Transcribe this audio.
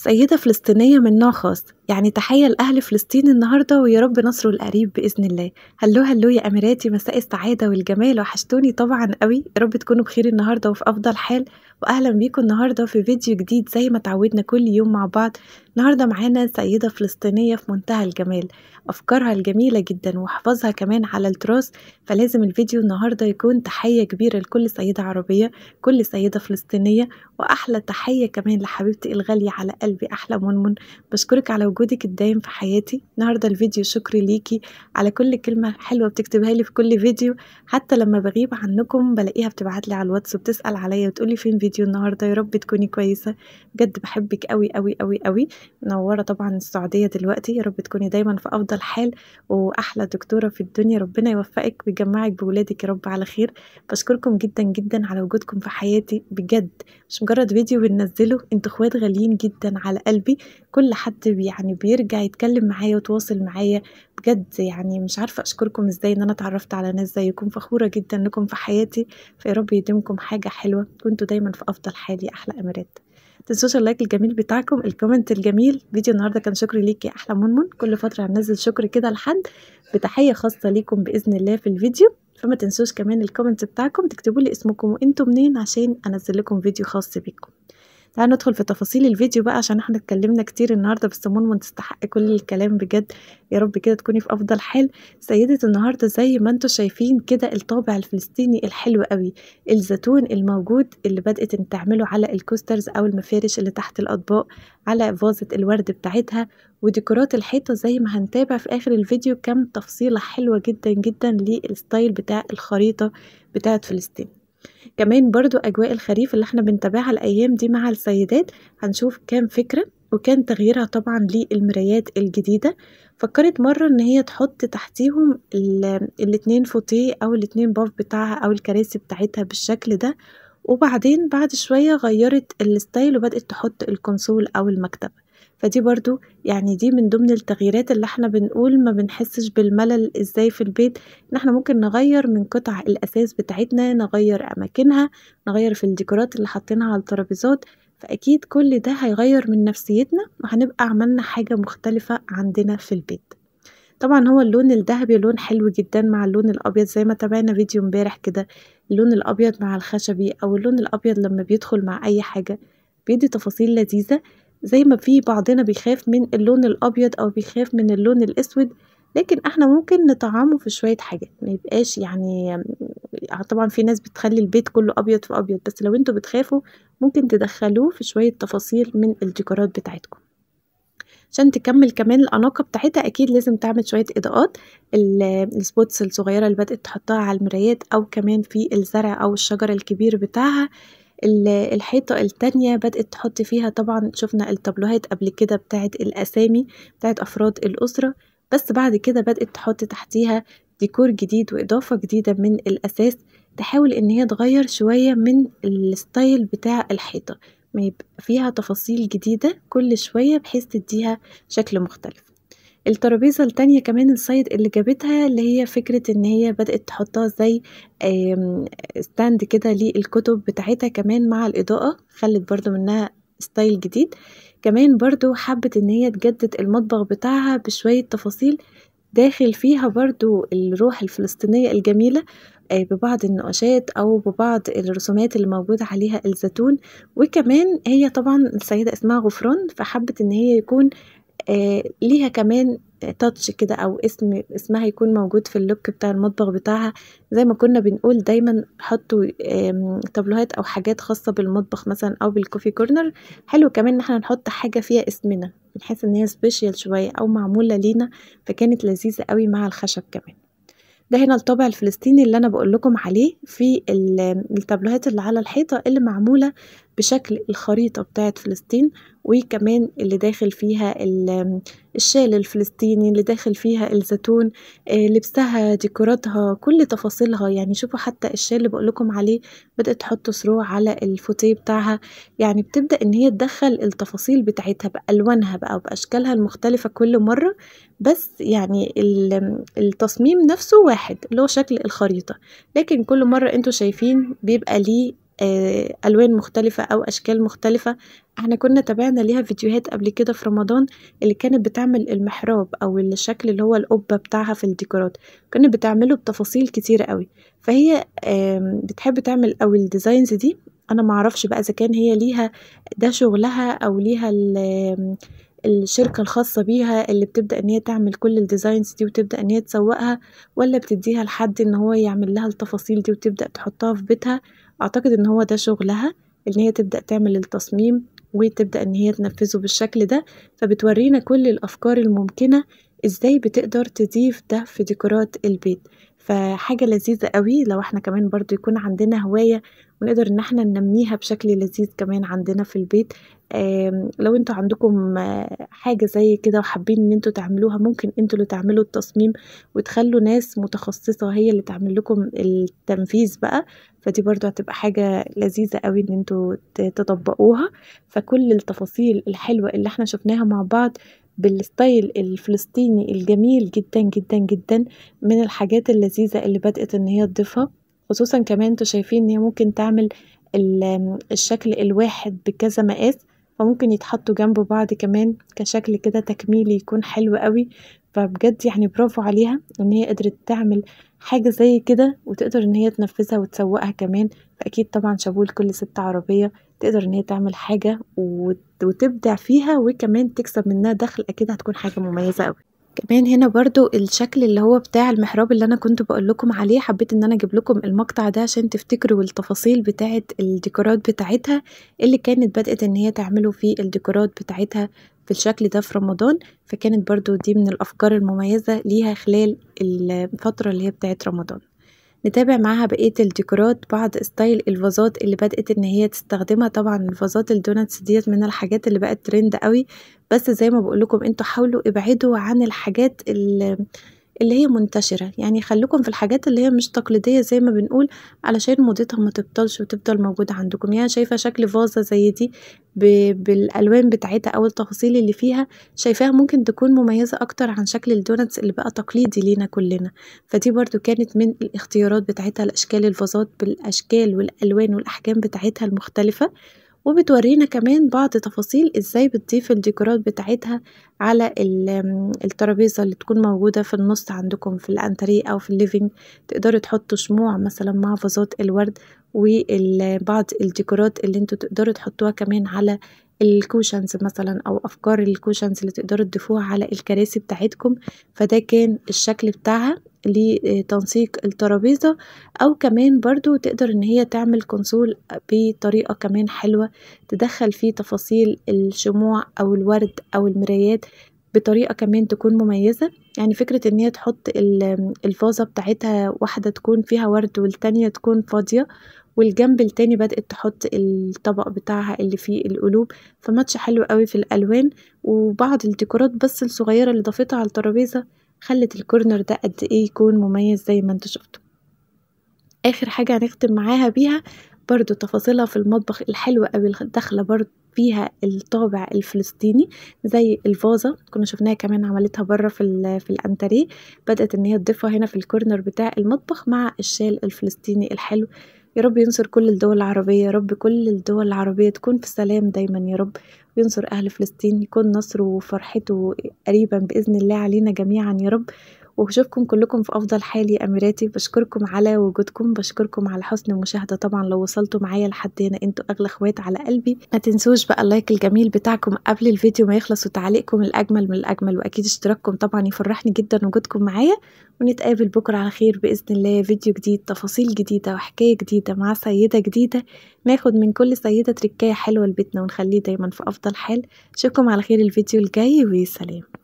سيدة فلسطينية من نوع خاص يعني تحية لأهل فلسطين النهاردة ويا رب نصره القريب بإذن الله هلو هلو يا أميراتي مساء السعادة والجمال وحشتوني طبعا قوي يا رب تكونوا بخير النهاردة وفي أفضل حال واهلا بيكم النهارده في فيديو جديد زي ما تعودنا كل يوم مع بعض النهارده معانا سيده فلسطينيه في منتهى الجمال افكارها الجميله جدا وحفظها كمان على التراث فلازم الفيديو النهارده يكون تحيه كبيره لكل سيده عربيه كل سيده فلسطينيه واحلى تحيه كمان لحبيبتي الغاليه على قلبي احلى منمن بشكرك على وجودك الدايم في حياتي النهارده الفيديو شكري ليكي على كل كلمه حلوه بتكتبها لي في كل فيديو حتى لما بغيب عنكم بلاقيها بتبعت لي على الواتس وبتسال عليا وتقولي فين فيديو فيديو النهاردة يا رب تكوني كويسة بجد بحبك قوي قوي قوي قوي منورة طبعا السعودية دلوقتي يا رب تكوني دايما في أفضل حال وأحلى دكتورة في الدنيا ربنا يوفقك ويجمعك بولادك يا رب على خير بشكركم جدا جدا على وجودكم في حياتي بجد مش مجرد فيديو بننزله انتوا اخوات غاليين جدا على قلبي كل حد يعني بيرجع يتكلم معايا وتواصل معايا بجد يعني مش عارفه اشكركم ازاي ان انا اتعرفت على ناس زيكم فخوره جدا لكم في حياتي فيا رب يديمكم حاجه حلوه كنتوا دايما في افضل حال يا احلى امارات تنسوش اللايك الجميل بتاعكم الكومنت الجميل فيديو النهارده كان شكري ليك يا احلى منمن كل فتره هنزل شكر كده لحد بتحيه خاصه ليكم باذن الله في الفيديو فما تنسوش كمان الكومنت بتاعكم تكتبوا لي اسمكم وانتوا منين عشان انزل لكم فيديو خاص بيكم تعال ندخل في تفاصيل الفيديو بقى عشان احنا اتكلمنا كتير النهارده بس مون تستحق كل الكلام بجد يا رب كده تكوني في افضل حال سيده النهارده زي ما انتم شايفين كده الطابع الفلسطيني الحلو قوي الزيتون الموجود اللي بدات تعمله على الكوسترز او المفارش اللي تحت الاطباق على فازه الورد بتاعتها وديكورات الحيطه زي ما هنتابع في اخر الفيديو كام تفصيله حلوه جدا جدا للستايل بتاع الخريطه بتاعت فلسطين كمان برضو أجواء الخريف اللي احنا بنتابعها الأيام دي مع السيدات هنشوف كام فكرة وكان تغييرها طبعا للمرايات الجديدة فكرت مرة ان هي تحط تحتيهم الاتنين فوتيه او الاتنين باف بتاعها او الكراسي بتاعتها بالشكل ده وبعدين بعد شوية غيرت الستايل وبدأت تحط الكونسول او المكتبه فدي برضو يعني دي من ضمن التغييرات اللي احنا بنقول ما بنحسش بالملل ازاي في البيت ان احنا ممكن نغير من قطع الاساس بتاعتنا نغير اماكنها نغير في الديكورات اللي حاطينها على الترابيزات فاكيد كل ده هيغير من نفسيتنا وهنبقى عملنا حاجة مختلفة عندنا في البيت طبعا هو اللون الذهبي لون حلو جدا مع اللون الابيض زي ما تابعنا فيديو امبارح كده اللون الابيض مع الخشبي او اللون الابيض لما بيدخل مع اي حاجه بيدي تفاصيل لذيذه زي ما في بعضنا بيخاف من اللون الابيض او بيخاف من اللون الاسود لكن احنا ممكن نطعمه في شويه حاجات ما يبقاش يعني آه، طبعا في ناس بتخلي البيت كله ابيض في ابيض بس لو انتوا بتخافوا ممكن تدخلوه في شويه تفاصيل من الديكورات بتاعتكم عشان تكمل كمان الاناقه بتاعتها اكيد لازم تعمل شويه اضاءات السبوتس الصغيره اللي بدات تحطها على المرايات او كمان في الزرع او الشجر الكبير بتاعها الحيطة التانية بدأت تحط فيها طبعا شفنا التابلوهات قبل كده بتاعت الأسامي بتاعت أفراد الأسرة بس بعد كده بدأت تحط تحتيها ديكور جديد وإضافة جديدة من الأساس تحاول إن هي تغير شوية من الستايل بتاع الحيطة ما يبقى فيها تفاصيل جديدة كل شوية بحيث تديها شكل مختلف الترابيزة التانية كمان الصيد اللي جابتها اللي هي فكرة ان هي بدأت تحطها زي ستاند كده للكتب بتاعتها كمان مع الإضاءة خلت برضو منها ستايل جديد كمان برضو حبت ان هي تجدد المطبخ بتاعها بشوية تفاصيل داخل فيها برضو الروح الفلسطينية الجميلة آه، ببعض النقاشات أو ببعض الرسومات اللي موجودة عليها الزيتون وكمان هي طبعا السيدة اسمها غفران فحبت إن هي يكون آه، ليها كمان تاتش كده او اسم اسمها يكون موجود في اللوك بتاع المطبخ بتاعها زي ما كنا بنقول دايما حطوا تابلوهات او حاجات خاصه بالمطبخ مثلا او بالكوفي كورنر حلو كمان ان احنا نحط حاجه فيها اسمنا بنحس ان هي سبيشال شويه او معموله لينا فكانت لذيذه قوي مع الخشب كمان ده هنا الطابع الفلسطيني اللي انا بقول لكم عليه في التابلوهات اللي على الحيطه اللي معموله بشكل الخريطة بتاعة فلسطين وكمان اللي داخل فيها الشال الفلسطيني اللي داخل فيها الزيتون آه، لبسها ديكوراتها كل تفاصيلها يعني شوفوا حتى الشال اللي بقولكم عليه بدأت تحط سروع على الفوتيه بتاعها يعني بتبدأ ان هي تدخل التفاصيل بتاعتها بألوانها بقى وبأشكالها المختلفة كل مرة بس يعني التصميم نفسه واحد اللي هو شكل الخريطة لكن كل مرة انتوا شايفين بيبقى ليه آه، ألوان مختلفة أو أشكال مختلفة احنا كنا تابعنا ليها فيديوهات قبل كده في رمضان اللي كانت بتعمل المحراب أو الشكل اللي هو القبة بتاعها في الديكورات كانت بتعمله بتفاصيل كتيرة قوي فهي بتحب تعمل أو الديزاينز دي أنا معرفش بقى إذا كان هي ليها ده شغلها أو ليها الشركة الخاصة بيها اللي بتبدأ ان هي تعمل كل الديزاينز دي وتبدأ ان هي تسوقها ولا بتديها لحد ان هو يعمل لها التفاصيل دي وتبدأ تحطها في بيتها اعتقد ان هو ده شغلها ان هي تبدا تعمل التصميم وتبدا ان هي تنفذه بالشكل ده فبتورينا كل الافكار الممكنه ازاي بتقدر تضيف ده في ديكورات البيت فحاجه لذيذه قوي لو احنا كمان برضو يكون عندنا هوايه ونقدر ان احنا ننميها بشكل لذيذ كمان عندنا في البيت لو انتوا عندكم آه، حاجه زي كده وحابين ان انتوا تعملوها ممكن انتوا اللي تعملوا التصميم وتخلوا ناس متخصصه هي اللي تعمل لكم التنفيذ بقى فدي برضو هتبقى حاجه لذيذه قوي ان انتوا تطبقوها فكل التفاصيل الحلوه اللي احنا شفناها مع بعض بالستايل الفلسطيني الجميل جدا جدا جدا من الحاجات اللذيذه اللي بدات ان هي تضيفها خصوصا كمان انتوا شايفين ان هي ممكن تعمل الشكل الواحد بكذا مقاس وممكن يتحطوا جنب بعض كمان كشكل كده تكميلي يكون حلو قوي فبجد يعني برافو عليها ان هي قدرت تعمل حاجة زي كده وتقدر ان هي تنفذها وتسوقها كمان فاكيد طبعا شابوه لكل ست عربية تقدر ان هي تعمل حاجة وتبدع فيها وكمان تكسب منها دخل اكيد هتكون حاجة مميزة قوي كمان هنا برضو الشكل اللي هو بتاع المحراب اللي انا كنت بقول لكم عليه حبيت ان انا اجيب لكم المقطع ده عشان تفتكروا التفاصيل بتاعه الديكورات بتاعتها اللي كانت بدات ان هي تعمله في الديكورات بتاعتها في الشكل ده في رمضان فكانت برضو دي من الافكار المميزه ليها خلال الفتره اللي هي بتاعه رمضان نتابع معاها بقية الديكورات بعض ستايل الفازات اللي بدأت ان هي تستخدمها طبعا الفازات الدوناتس ديت من الحاجات اللي بقت ترند قوي بس زي ما بقولكم انتوا حاولوا ابعدوا عن الحاجات اللي اللي هي منتشرة يعني خليكم في الحاجات اللي هي مش تقليدية زي ما بنقول علشان موضتها ما تبطلش وتفضل موجودة عندكم يعني شايفة شكل فازة زي دي بالألوان بتاعتها أو التفاصيل اللي فيها شايفاها ممكن تكون مميزة أكتر عن شكل الدونتس اللي بقى تقليدي لينا كلنا فدي برضو كانت من الاختيارات بتاعتها الأشكال الفازات بالأشكال والألوان والأحجام بتاعتها المختلفة وبتورينا كمان بعض تفاصيل ازاي بتضيف الديكورات بتاعتها على الترابيزة اللي تكون موجودة في النص عندكم في الانتريه او في الليفينج تقدروا تحطوا شموع مثلا مع فازات الورد وبعض الديكورات اللي انتوا تقدروا تحطوها كمان على الكوشنز مثلا او افكار الكوشنز اللي تقدروا تضيفوها على الكراسي بتاعتكم فده كان الشكل بتاعها لتنسيق الترابيزة او كمان برضو تقدر ان هي تعمل كونسول بطريقة كمان حلوة تدخل فيه تفاصيل الشموع او الورد او المرايات بطريقة كمان تكون مميزة يعني فكرة ان هي تحط الفازة بتاعتها واحدة تكون فيها ورد والتانية تكون فاضية والجنب التاني بدأت تحط الطبق بتاعها اللي فيه القلوب فماتش حلو قوي في الألوان وبعض الديكورات بس الصغيرة اللي ضافتها على الترابيزة خلت الكورنر ده قد ايه يكون مميز زي ما انتوا شفتوا اخر حاجة هنختم معاها بيها برضو تفاصيلها في المطبخ الحلوة قوي الداخله برضو فيها الطابع الفلسطيني زي الفازة كنا شفناها كمان عملتها بره في, في الانتريه بدأت ان هي تضيفها هنا في الكورنر بتاع المطبخ مع الشال الفلسطيني الحلو يا رب ينصر كل الدول العربية يا رب كل الدول العربية تكون في سلام دايما يا رب وينصر أهل فلسطين يكون نصره وفرحته قريبا بإذن الله علينا جميعا يا رب وبشوفكم كلكم في افضل حال يا اميراتي بشكركم على وجودكم بشكركم على حسن المشاهده طبعا لو وصلتوا معايا لحد هنا انتوا اغلى اخوات على قلبي ما تنسوش بقى اللايك الجميل بتاعكم قبل الفيديو ما يخلص وتعليقكم الاجمل من الاجمل واكيد اشتراككم طبعا يفرحني جدا وجودكم معايا ونتقابل بكره على خير باذن الله فيديو جديد تفاصيل جديده وحكايه جديده مع سيده جديده ناخد من كل سيده تركايه حلوه لبيتنا ونخليه دايما في افضل حال اشوفكم على خير الفيديو الجاي وسلام